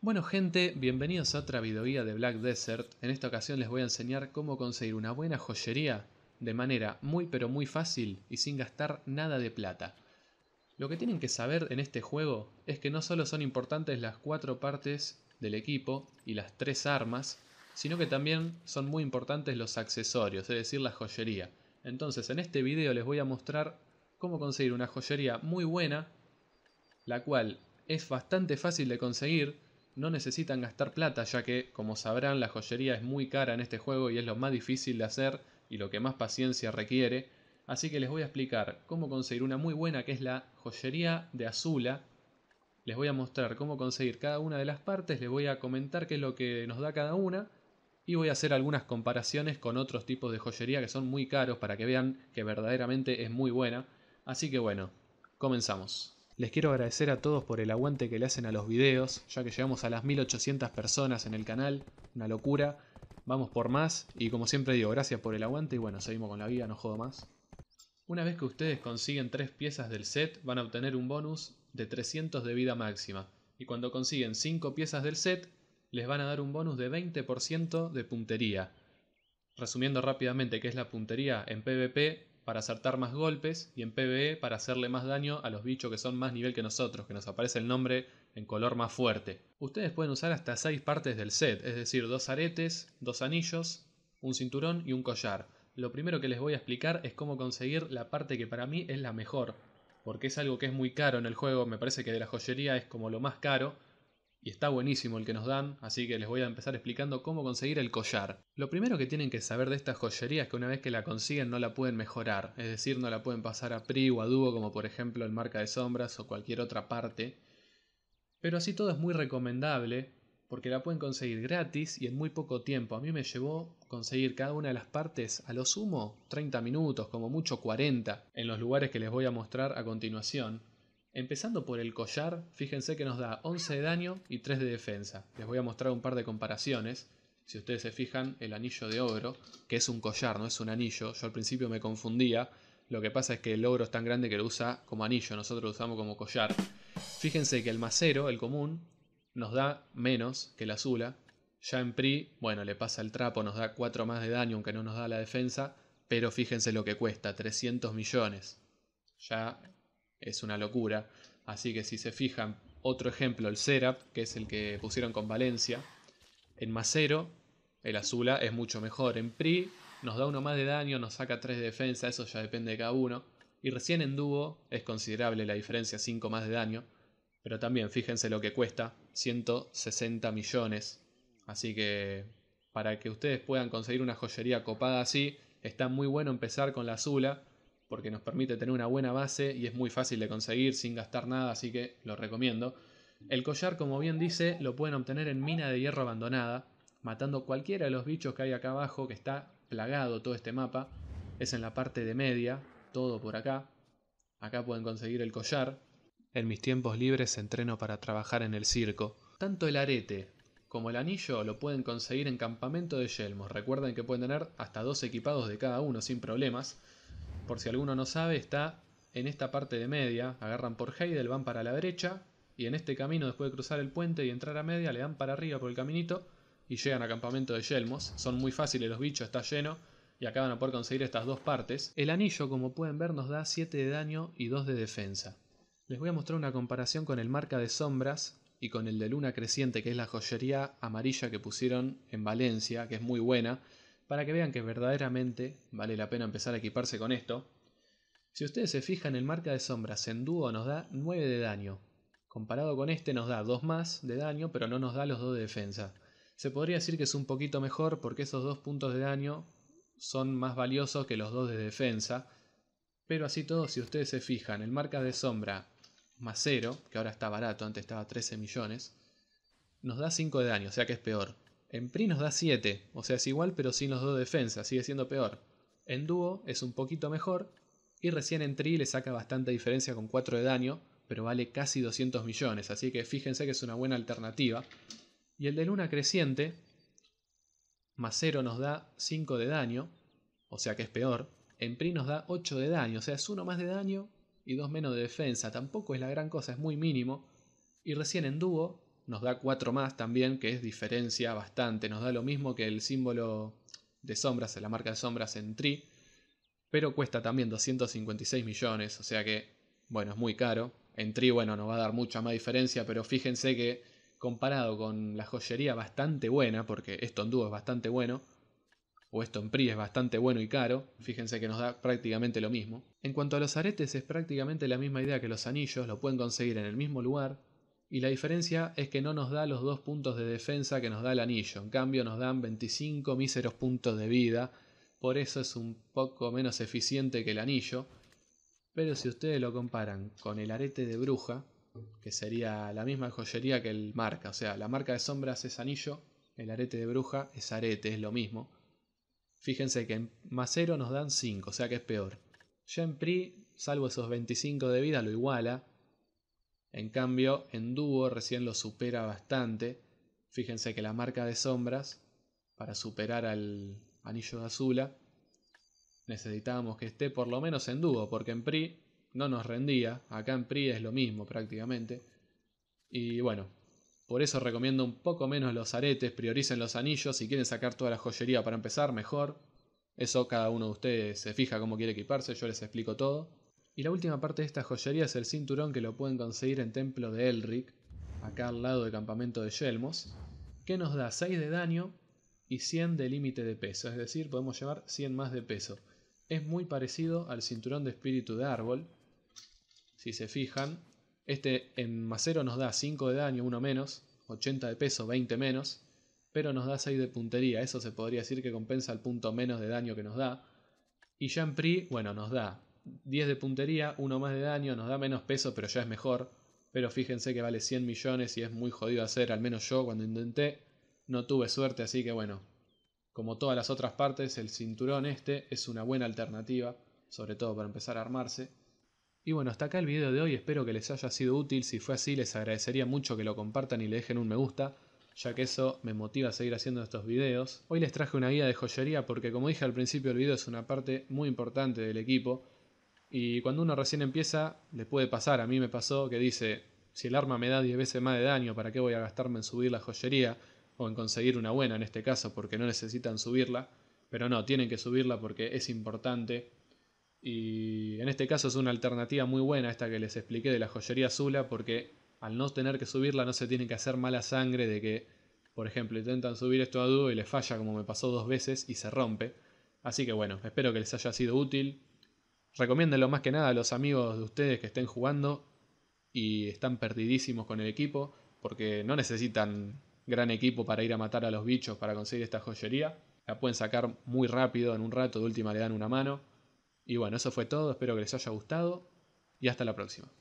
Bueno gente, bienvenidos a otra guía de Black Desert. En esta ocasión les voy a enseñar cómo conseguir una buena joyería de manera muy pero muy fácil y sin gastar nada de plata. Lo que tienen que saber en este juego es que no solo son importantes las cuatro partes del equipo y las tres armas, sino que también son muy importantes los accesorios, es decir, la joyería. Entonces en este video les voy a mostrar cómo conseguir una joyería muy buena, la cual es bastante fácil de conseguir, no necesitan gastar plata, ya que, como sabrán, la joyería es muy cara en este juego y es lo más difícil de hacer y lo que más paciencia requiere. Así que les voy a explicar cómo conseguir una muy buena que es la joyería de Azula. Les voy a mostrar cómo conseguir cada una de las partes, les voy a comentar qué es lo que nos da cada una y voy a hacer algunas comparaciones con otros tipos de joyería que son muy caros para que vean que verdaderamente es muy buena. Así que bueno, comenzamos. Les quiero agradecer a todos por el aguante que le hacen a los videos, ya que llegamos a las 1800 personas en el canal, una locura. Vamos por más y como siempre digo, gracias por el aguante y bueno, seguimos con la vida, no jodo más. Una vez que ustedes consiguen 3 piezas del set, van a obtener un bonus de 300 de vida máxima. Y cuando consiguen 5 piezas del set, les van a dar un bonus de 20% de puntería. Resumiendo rápidamente qué es la puntería en PvP, para acertar más golpes y en PvE para hacerle más daño a los bichos que son más nivel que nosotros, que nos aparece el nombre en color más fuerte. Ustedes pueden usar hasta 6 partes del set, es decir, dos aretes, dos anillos, un cinturón y un collar. Lo primero que les voy a explicar es cómo conseguir la parte que para mí es la mejor, porque es algo que es muy caro en el juego, me parece que de la joyería es como lo más caro, y está buenísimo el que nos dan, así que les voy a empezar explicando cómo conseguir el collar. Lo primero que tienen que saber de estas joyerías es que una vez que la consiguen no la pueden mejorar, es decir, no la pueden pasar a PRI o a dúo como por ejemplo en marca de sombras o cualquier otra parte. Pero así todo es muy recomendable porque la pueden conseguir gratis y en muy poco tiempo. A mí me llevó conseguir cada una de las partes a lo sumo 30 minutos, como mucho 40, en los lugares que les voy a mostrar a continuación. Empezando por el collar, fíjense que nos da 11 de daño y 3 de defensa. Les voy a mostrar un par de comparaciones. Si ustedes se fijan, el anillo de ogro, que es un collar, no es un anillo. Yo al principio me confundía. Lo que pasa es que el ogro es tan grande que lo usa como anillo, nosotros lo usamos como collar. Fíjense que el macero, el común, nos da menos que la azula. Ya en PRI, bueno, le pasa el trapo, nos da 4 más de daño, aunque no nos da la defensa. Pero fíjense lo que cuesta, 300 millones. Ya es una locura. Así que si se fijan, otro ejemplo, el Serap, que es el que pusieron con Valencia. En Macero, el Azula es mucho mejor. En Pri nos da uno más de daño, nos saca 3 de defensa, eso ya depende de cada uno. Y recién en dúo es considerable la diferencia, 5 más de daño. Pero también fíjense lo que cuesta, 160 millones. Así que para que ustedes puedan conseguir una joyería copada así, está muy bueno empezar con la Azula porque nos permite tener una buena base y es muy fácil de conseguir sin gastar nada, así que lo recomiendo. El collar, como bien dice, lo pueden obtener en mina de hierro abandonada, matando cualquiera de los bichos que hay acá abajo, que está plagado todo este mapa. Es en la parte de media, todo por acá. Acá pueden conseguir el collar. En mis tiempos libres entreno para trabajar en el circo. Tanto el arete como el anillo lo pueden conseguir en campamento de yelmos. Recuerden que pueden tener hasta dos equipados de cada uno sin problemas por si alguno no sabe, está en esta parte de media, agarran por Heidel, van para la derecha, y en este camino, después de cruzar el puente y entrar a media, le dan para arriba por el caminito y llegan a campamento de Yelmos. Son muy fáciles los bichos, está lleno, y acaban a poder conseguir estas dos partes. El anillo, como pueden ver, nos da 7 de daño y 2 de defensa. Les voy a mostrar una comparación con el marca de sombras y con el de luna creciente, que es la joyería amarilla que pusieron en Valencia, que es muy buena para que vean que verdaderamente vale la pena empezar a equiparse con esto. Si ustedes se fijan, el marca de sombras en dúo nos da 9 de daño. Comparado con este nos da 2 más de daño, pero no nos da los 2 de defensa. Se podría decir que es un poquito mejor porque esos 2 puntos de daño son más valiosos que los 2 de defensa. Pero así todo, si ustedes se fijan, el marca de sombra más 0, que ahora está barato, antes estaba 13 millones, nos da 5 de daño, o sea que es peor. En PRI nos da 7, o sea es igual pero sin los dos defensa, sigue siendo peor. En dúo es un poquito mejor y recién en tri le saca bastante diferencia con 4 de daño, pero vale casi 200 millones, así que fíjense que es una buena alternativa. Y el de luna creciente, más 0 nos da 5 de daño, o sea que es peor. En PRI nos da 8 de daño, o sea es 1 más de daño y 2 menos de defensa, tampoco es la gran cosa, es muy mínimo. Y recién en dúo nos da 4 más también, que es diferencia bastante. Nos da lo mismo que el símbolo de sombras, la marca de sombras en tri. pero cuesta también 256 millones, o sea que, bueno, es muy caro. En tri, bueno, nos va a dar mucha más diferencia, pero fíjense que comparado con la joyería bastante buena, porque esto en dúo es bastante bueno, o esto en PRI es bastante bueno y caro, fíjense que nos da prácticamente lo mismo. En cuanto a los aretes es prácticamente la misma idea que los anillos, lo pueden conseguir en el mismo lugar, y la diferencia es que no nos da los dos puntos de defensa que nos da el anillo. En cambio nos dan 25 míseros puntos de vida. Por eso es un poco menos eficiente que el anillo. Pero si ustedes lo comparan con el arete de bruja, que sería la misma joyería que el marca. O sea, la marca de sombras es anillo, el arete de bruja es arete, es lo mismo. Fíjense que en más nos dan 5, o sea que es peor. Ya en PRI, salvo esos 25 de vida, lo iguala, en cambio, en dúo recién lo supera bastante. Fíjense que la marca de sombras, para superar al anillo de Azula, necesitábamos que esté por lo menos en dúo, porque en PRI no nos rendía. Acá en PRI es lo mismo prácticamente. Y bueno, por eso recomiendo un poco menos los aretes, prioricen los anillos. Si quieren sacar toda la joyería para empezar, mejor. Eso cada uno de ustedes se fija cómo quiere equiparse, yo les explico todo. Y la última parte de esta joyería es el cinturón que lo pueden conseguir en Templo de Elric, acá al lado del campamento de Yelmos, que nos da 6 de daño y 100 de límite de peso, es decir, podemos llevar 100 más de peso. Es muy parecido al cinturón de espíritu de árbol, si se fijan. Este en macero nos da 5 de daño, 1 menos, 80 de peso, 20 menos, pero nos da 6 de puntería, eso se podría decir que compensa el punto menos de daño que nos da. Y Jean Pri, bueno, nos da 10 de puntería, uno más de daño, nos da menos peso, pero ya es mejor. Pero fíjense que vale 100 millones y es muy jodido hacer, al menos yo cuando intenté, no tuve suerte, así que bueno. Como todas las otras partes, el cinturón este es una buena alternativa, sobre todo para empezar a armarse. Y bueno, hasta acá el video de hoy, espero que les haya sido útil, si fue así les agradecería mucho que lo compartan y le dejen un me gusta, ya que eso me motiva a seguir haciendo estos videos. Hoy les traje una guía de joyería porque como dije al principio el video es una parte muy importante del equipo, y cuando uno recién empieza, le puede pasar, a mí me pasó, que dice, si el arma me da 10 veces más de daño, ¿para qué voy a gastarme en subir la joyería? O en conseguir una buena en este caso, porque no necesitan subirla. Pero no, tienen que subirla porque es importante. Y en este caso es una alternativa muy buena esta que les expliqué de la joyería Zula, porque al no tener que subirla no se tiene que hacer mala sangre de que, por ejemplo, intentan subir esto a dúo y les falla como me pasó dos veces y se rompe. Así que bueno, espero que les haya sido útil. Recomiéndenlo más que nada a los amigos de ustedes que estén jugando y están perdidísimos con el equipo, porque no necesitan gran equipo para ir a matar a los bichos para conseguir esta joyería. La pueden sacar muy rápido, en un rato, de última le dan una mano. Y bueno, eso fue todo, espero que les haya gustado y hasta la próxima.